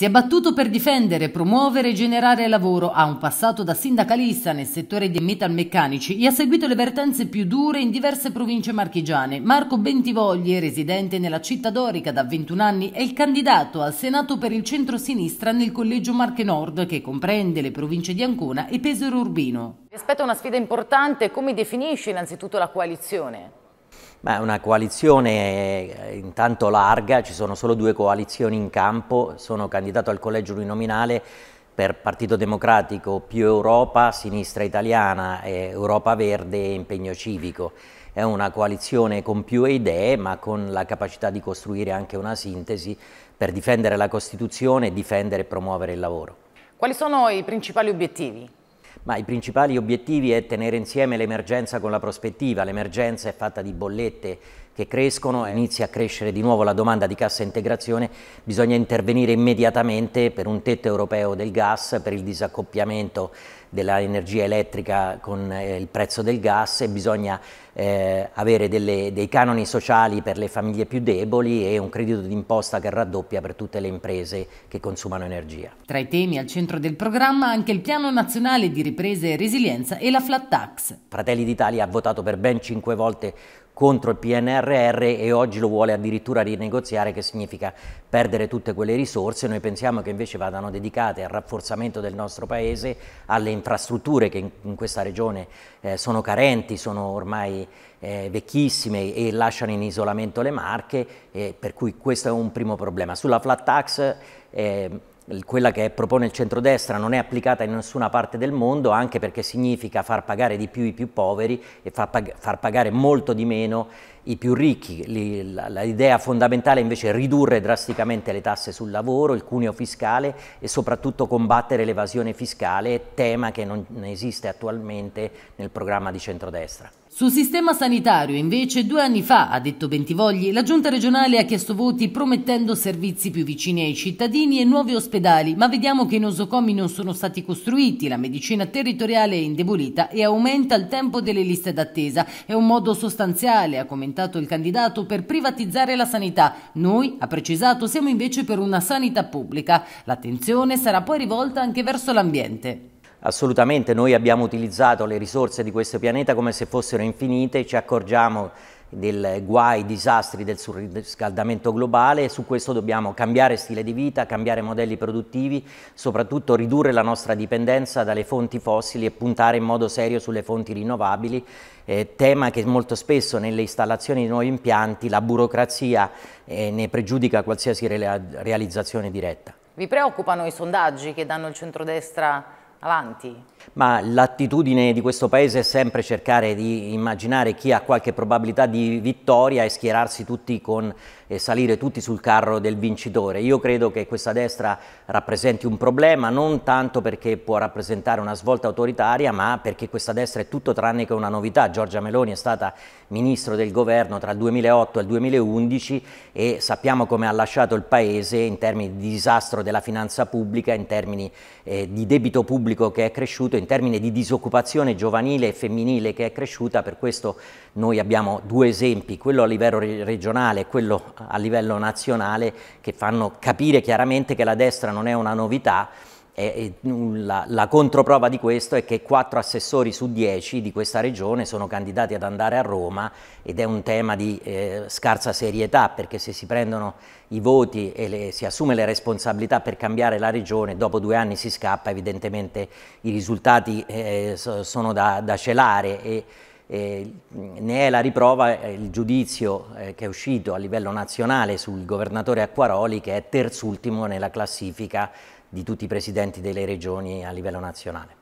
Si è battuto per difendere, promuovere e generare lavoro. Ha un passato da sindacalista nel settore dei metalmeccanici e ha seguito le vertenze più dure in diverse province marchigiane. Marco Bentivogli, residente nella città dorica da 21 anni, è il candidato al Senato per il centro-sinistra nel collegio Marche Nord, che comprende le province di Ancona e Pesaro Urbino. Rispetto a una sfida importante, come definisce innanzitutto la coalizione? Beh, una coalizione eh, intanto larga, ci sono solo due coalizioni in campo, sono candidato al collegio uninominale per Partito Democratico più Europa, Sinistra Italiana, Europa Verde e Impegno Civico. È una coalizione con più idee ma con la capacità di costruire anche una sintesi per difendere la Costituzione, difendere e promuovere il lavoro. Quali sono i principali obiettivi? Ma i principali obiettivi è tenere insieme l'emergenza con la prospettiva. L'emergenza è fatta di bollette che crescono e inizia a crescere di nuovo la domanda di cassa integrazione, bisogna intervenire immediatamente per un tetto europeo del gas, per il disaccoppiamento dell'energia elettrica con eh, il prezzo del gas e bisogna eh, avere delle, dei canoni sociali per le famiglie più deboli e un credito d'imposta che raddoppia per tutte le imprese che consumano energia. Tra i temi al centro del programma anche il Piano Nazionale di Ripresa e Resilienza e la Flat Tax. Fratelli d'Italia ha votato per ben cinque volte contro il PNRR e oggi lo vuole addirittura rinegoziare, che significa perdere tutte quelle risorse. Noi pensiamo che invece vadano dedicate al rafforzamento del nostro Paese, alle infrastrutture che in, questa regione eh, sono carenti, sono ormai eh, vecchissime e lasciano in isolamento le marche, eh, per cui questo è un primo problema. Sulla flat tax eh, quella che propone il centrodestra non è applicata in nessuna parte del mondo, anche perché significa far pagare di più i più poveri e far, pag far pagare molto di meno i più ricchi. L'idea fondamentale invece è ridurre drasticamente le tasse sul lavoro, il cuneo fiscale e soprattutto combattere l'evasione fiscale, tema che non esiste attualmente nel programma di centrodestra. Sul sistema sanitario, invece, due anni fa, ha detto Bentivogli, la giunta regionale ha chiesto voti promettendo servizi più vicini ai cittadini e nuovi ospedali, ma vediamo che i nosocomi non sono stati costruiti, la medicina territoriale è indebolita e aumenta il tempo delle liste d'attesa. È un modo sostanziale, ha commentato il candidato, per privatizzare la sanità. Noi, ha precisato, siamo invece per una sanità pubblica. L'attenzione sarà poi rivolta anche verso l'ambiente. Assolutamente, noi abbiamo utilizzato le risorse di questo pianeta come se fossero infinite, ci accorgiamo del guai, disastri del surriscaldamento globale e su questo dobbiamo cambiare stile di vita, cambiare modelli produttivi, soprattutto ridurre la nostra dipendenza dalle fonti fossili e puntare in modo serio sulle fonti rinnovabili, eh, tema che molto spesso nelle installazioni di nuovi impianti la burocrazia eh, ne pregiudica qualsiasi re realizzazione diretta. Vi preoccupano i sondaggi che danno il centrodestra avanti. Ma l'attitudine di questo paese è sempre cercare di immaginare chi ha qualche probabilità di vittoria e schierarsi tutti con e salire tutti sul carro del vincitore. Io credo che questa destra rappresenti un problema non tanto perché può rappresentare una svolta autoritaria, ma perché questa destra è tutto tranne che una novità. Giorgia Meloni è stata ministro del governo tra il 2008 e il 2011 e sappiamo come ha lasciato il paese in termini di disastro della finanza pubblica, in termini eh, di debito pubblico pubblico che è cresciuto, in termini di disoccupazione giovanile e femminile che è cresciuta, per questo noi abbiamo due esempi, quello a livello regionale e quello a livello nazionale, che fanno capire chiaramente che la destra non è una novità, e, e, mm, la, la, controprova di questo è che quattro assessori su dieci di questa regione sono candidati ad andare a Roma ed è un tema di eh, scarsa serietà perché se si prendono i voti e le, si assume le responsabilità per cambiare la regione, dopo due anni si scappa, evidentemente i risultati eh, sono da, da celare e, eh, ne è la riprova eh, il giudizio eh, che è uscito a livello nazionale sul governatore Acquaroli che è terzultimo nella classifica di tutti i presidenti delle regioni a livello nazionale.